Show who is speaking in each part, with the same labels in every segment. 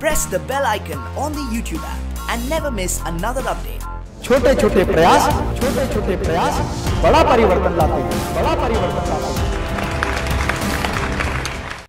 Speaker 1: press the bell icon on the YouTube app and never miss another update
Speaker 2: छोटे छोटे प्रयास छोटे छोटे प्रयास बड़ा परिवर्तन लाते हैं बड़ा परिवर्तन लाते हैं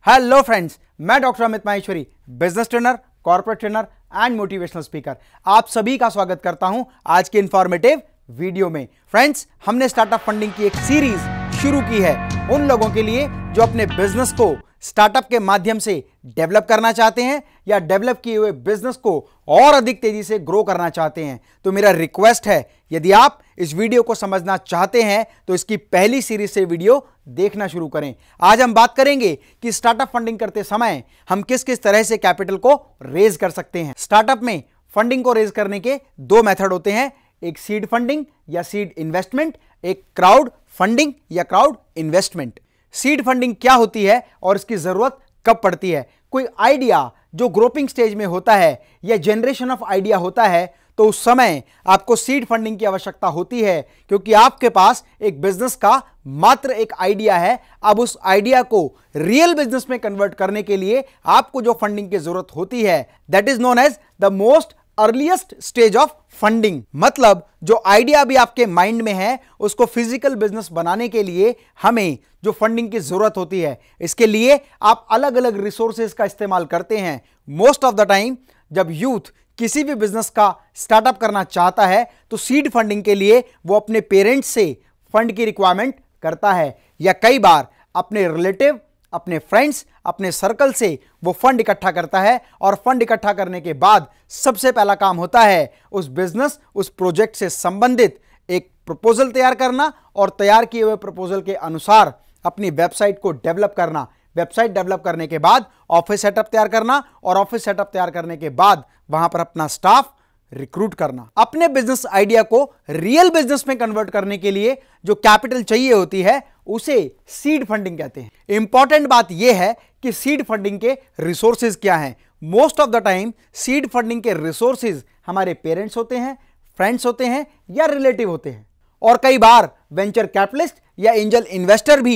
Speaker 2: हेलो फ्रेंड्स मैं doctor Amit Maheshwari business trainer corporate trainer and motivational speaker आप सभी का स्वागत करता हूं आज के इंफॉर्मेटिव वीडियो में फ्रेंड्स हमने स्टार्टअप फंडिंग की एक सीरीज शुरू की है उन लोगों के लिए जो अपने बिजनेस को स्टार्टअप के माध्यम से डेवलप करना चाहते हैं या डेवलप किए हुए बिजनेस को और अधिक तेजी से ग्रो करना चाहते हैं तो मेरा रिक्वेस्ट है यदि आप इस वीडियो को समझना चाहते हैं तो इसकी पहली सीरीज से वीडियो देखना शुरू करें आज हम बात करेंगे कि स्टार्टअप फंडिंग करते समय हम किस किस तरह से कैपिटल को रेज कर सकते हैं स्टार्टअप में फंडिंग को रेज करने के दो मेथड होते हैं एक सीड फंडिंग या सीड इन्वेस्टमेंट एक क्राउड फंडिंग या क्राउड इन्वेस्टमेंट सीड फंडिंग क्या होती है और इसकी ज़रूरत कब पड़ती है कोई आइडिया जो ग्रोपिंग स्टेज में होता है या जनरेशन ऑफ आइडिया होता है तो उस समय आपको सीड फंडिंग की आवश्यकता होती है क्योंकि आपके पास एक बिजनेस का मात्र एक आइडिया है अब उस आइडिया को रियल बिजनेस में कन्वर्ट करने के लिए आपको जो फंडिंग की जरूरत होती है that is known as the most earliest stage of funding मतलब जो आइडिया भी आपके माइंड में है उसको फिजिकल बिजनेस बनाने के लिए हमें जो फंडिंग की जरूरत होती है इसके लिए आप अलग अलग रिसोर्सेज का इस्तेमाल करते हैं मोस्ट ऑफ द टाइम जब यूथ किसी भी बिजनेस का स्टार्टअप करना चाहता है तो सीड फंडिंग के लिए वो अपने पेरेंट्स से फंड की रिक्वायरमेंट करता है या कई बार अपने रिलेटिव अपने फ्रेंड्स अपने सर्कल से वो फंड इकट्ठा करता है और फंड इकट्ठा करने के बाद सबसे पहला काम होता है उस बिजनेस उस प्रोजेक्ट से संबंधित एक प्रपोजल तैयार करना और तैयार किए हुए प्रपोजल के अनुसार अपनी वेबसाइट को डेवलप करना वेबसाइट डेवलप करने के बाद ऑफिस सेटअप तैयार करना और ऑफिस सेटअप तैयार करने के बाद वहां पर अपना स्टाफ रिक्रूट करना अपने बिजनेस आइडिया को रियल बिजनेस में कन्वर्ट करने के लिए जो कैपिटल चाहिए होती है उसे सीड फंडिंग कहते हैं इंपॉर्टेंट बात यह है कि सीड फंडिंग के रिसोर्सेज क्या हैं most of the time seed funding के रिसोर्सेज हमारे पेरेंट्स होते हैं फ्रेंड्स होते हैं या रिलेटिव होते हैं और कई बार वेंचर कैपिटलिस्ट या एंजल इन्वेस्टर भी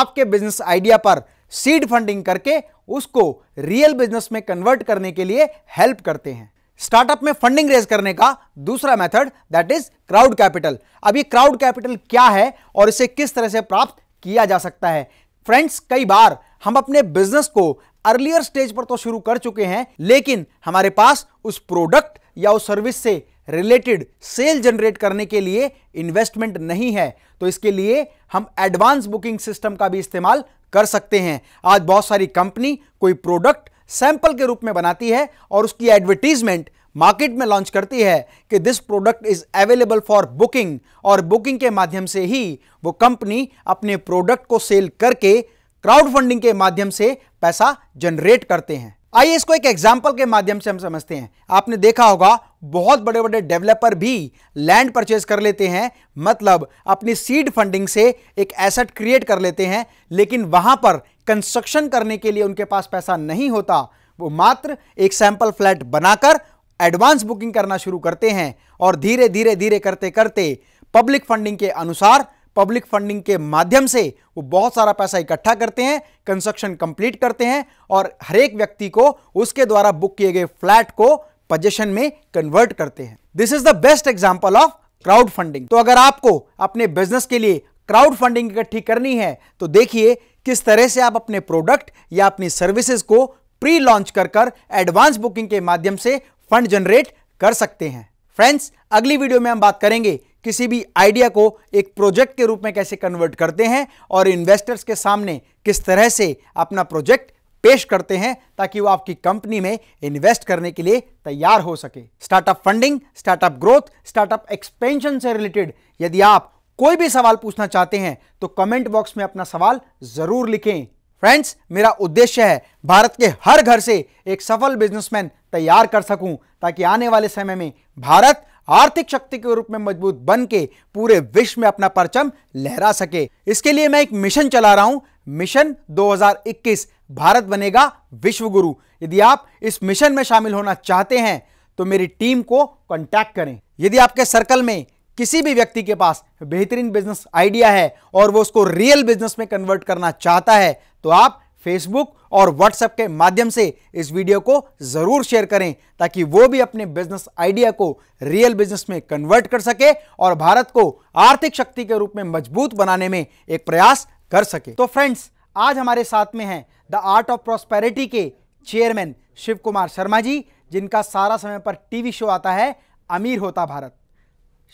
Speaker 2: आपके बिजनेस आइडिया पर सीड फंडिंग करके उसको रियल बिजनेस में कन्वर्ट करने के लिए हेल्प करते हैं स्टार्टअप में फंडिंग रेज करने का दूसरा method that is crowd capital अब ये क्राउड कैपिटल क्या है और इसे किस तरह से प्राप्त किया जा सकता है फ्रेंड्स कई बार हम अपने बिजनेस को अर्लियर स्टेज पर तो शुरू कर चुके हैं लेकिन हमारे पास उस प्रोडक्ट या उस सर्विस से रिलेटेड सेल जनरेट करने के लिए इन्वेस्टमेंट नहीं है तो इसके लिए हम एडवांस बुकिंग सिस्टम का भी इस्तेमाल कर सकते हैं आज बहुत सारी कंपनी कोई प्रोडक्ट सैंपल के रूप में बनाती है और उसकी एडवर्टीजमेंट मार्केट में लॉन्च करती है कि this product is available for booking और बुकिंग के माध्यम से ही वो कंपनी अपने प्रोडक्ट को सेल करके क्राउड फंडिंग के माध्यम से पैसा जनरेट करते हैं आइए इसको एक एग्जाम्पल के माध्यम से हम समझते हैं आपने देखा होगा बहुत बड़े बड़े डेवलपर भी लैंड परचेज कर लेते हैं मतलब अपनी सीड फंडिंग से एक एसेट क्रिएट कर लेते हैं लेकिन वहां पर कंस्ट्रक्शन करने के लिए उनके पास पैसा नहीं होता वो मात्र एक सैंपल फ्लैट बनाकर एडवांस बुकिंग करना शुरू करते हैं और धीरे धीरे धीरे करते करते पब्लिक फंडिंग के अनुसार पब्लिक फंडिंग के माध्यम से वो बहुत सारा पैसा इकट्ठा करते हैं कंस्ट्रक्शन कंप्लीट करते हैं और हर एक व्यक्ति को उसके द्वारा बुक किए गए फ्लैट को पजेशन में कन्वर्ट करते हैं this is the best example of crowd funding तो अगर आपको अपने बिजनेस के लिए क्राउड फंडिंग इकट्ठी करनी है तो देखिए किस तरह से आप अपने प्रोडक्ट या अपनी सर्विसेज को प्री लॉन्च कर कर एडवांस बुकिंग के माध्यम से फंड जनरेट कर सकते हैं फ्रेंड्स अगली वीडियो में हम बात करेंगे किसी भी आइडिया को एक प्रोजेक्ट के रूप में कैसे कन्वर्ट करते हैं और इन्वेस्टर्स के सामने किस तरह से अपना प्रोजेक्ट पेश करते हैं ताकि वो आपकी कंपनी में इन्वेस्ट करने के लिए तैयार हो सके startup funding startup growth startup expansion से रिलेटेड यदि आप कोई भी सवाल पूछना चाहते हैं तो कमेंट बॉक्स में अपना सवाल जरूर लिखें फ्रेंड्स मेरा उद्देश्य है भारत के हर घर से एक सफल बिजनेसमैन तैयार कर सकूं ताकि आने वाले समय में भारत आर्थिक शक्ति के रूप में मजबूत बन के पूरे विश्व में अपना परचम लहरा सके इसके लिए मैं एक मिशन चला रहा हूं मिशन 2021 भारत बनेगा विश्व गुरु यदि आप इस मिशन में शामिल होना चाहते हैं तो मेरी टीम को कॉन्टैक्ट करें यदि आपके सर्कल में किसी भी व्यक्ति के पास बेहतरीन बिजनेस आइडिया है और वो उसको रियल बिजनेस में कन्वर्ट करना चाहता है तो आप फेसबुक और व्हाट्सएप के माध्यम से इस वीडियो को जरूर शेयर करें ताकि वो भी अपने बिजनेस आइडिया को रियल बिजनेस में कन्वर्ट कर सके और भारत को आर्थिक शक्ति के रूप में मजबूत बनाने में एक प्रयास कर सके तो फ्रेंड्स आज हमारे साथ में हैं द आर्ट ऑफ प्रॉस्पेरिटी के चेयरमैन शिव कुमार शर्मा जी जिनका सारा समय पर टीवी शो आता है अमीर होता भारत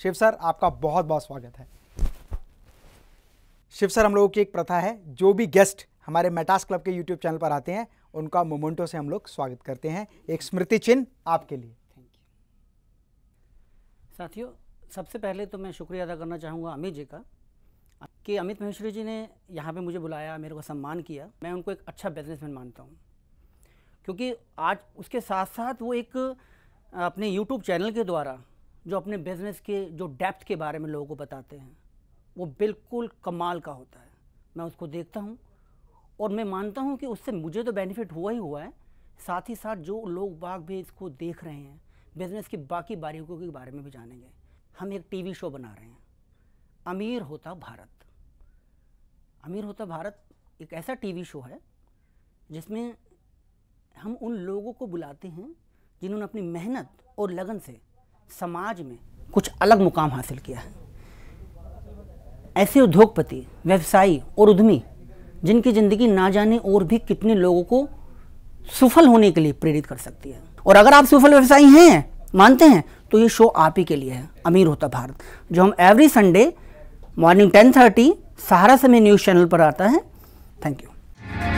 Speaker 2: शिव सर आपका बहुत बहुत स्वागत है शिव सर हम लोगों की एक प्रथा है जो भी गेस्ट हमारे मेटास क्लब के यूट्यूब चैनल पर आते हैं उनका मोमेंटो से हम लोग स्वागत करते हैं एक स्मृति चिन्ह आपके लिए थैंक यू
Speaker 1: साथियों सबसे पहले तो मैं शुक्रिया अदा करना चाहूँगा अमित जी का कि अमित महेश्वरी जी ने यहाँ पे मुझे बुलाया मेरे को सम्मान किया मैं उनको एक अच्छा बिजनेसमैन मानता हूँ क्योंकि आज उसके साथ साथ वो एक अपने यूट्यूब चैनल के द्वारा जो अपने बिजनेस के जो डेप्थ के बारे में लोगों को बताते हैं वो बिल्कुल कमाल का होता है मैं उसको देखता हूँ और मैं मानता हूँ कि उससे मुझे तो बेनिफिट हुआ ही हुआ है साथ ही साथ जो लोग बाग भी इसको देख रहे हैं बिज़नेस की बाकी बारीकियों के बारे में भी जानेंगे हम एक टीवी शो बना रहे हैं अमीर होता भारत अमीर होता भारत एक ऐसा टीवी शो है जिसमें हम उन लोगों को बुलाते हैं जिन्होंने अपनी मेहनत और लगन से समाज में कुछ अलग मुकाम हासिल किया है ऐसे उद्योगपति व्यवसायी और उद्यमी जिनकी ज़िंदगी ना जाने और भी कितने लोगों को सफल होने के लिए प्रेरित कर सकती है और अगर आप सफल व्यवसायी हैं मानते हैं तो ये शो आप ही के लिए है अमीर होता भारत जो हम every Sunday morning ten thirty Sahara Samay news channel पर आता है थैंक यू